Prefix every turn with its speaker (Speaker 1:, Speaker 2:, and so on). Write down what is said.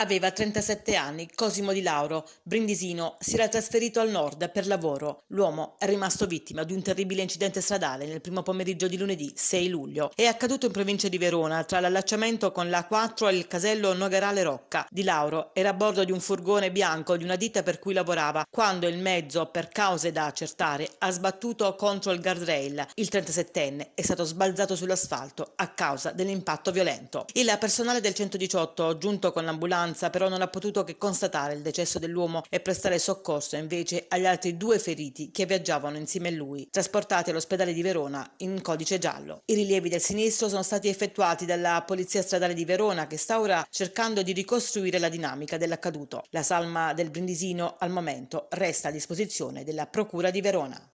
Speaker 1: Aveva 37 anni, Cosimo Di Lauro, brindisino, si era trasferito al nord per lavoro. L'uomo è rimasto vittima di un terribile incidente stradale nel primo pomeriggio di lunedì 6 luglio. È accaduto in provincia di Verona tra l'allacciamento con la 4 e il casello Nogarale Rocca. Di Lauro era a bordo di un furgone bianco di una ditta per cui lavorava quando il mezzo, per cause da accertare, ha sbattuto contro il guardrail. Il 37enne è stato sbalzato sull'asfalto a causa dell'impatto violento. Il personale del 118, giunto con l'ambulanza, ambulanza però non ha potuto che constatare il decesso dell'uomo e prestare soccorso invece agli altri due feriti che viaggiavano insieme a lui, trasportati all'ospedale di Verona in codice giallo. I rilievi del sinistro sono stati effettuati dalla Polizia Stradale di Verona che sta ora cercando di ricostruire la dinamica dell'accaduto. La salma del brindisino al momento resta a disposizione della Procura di Verona.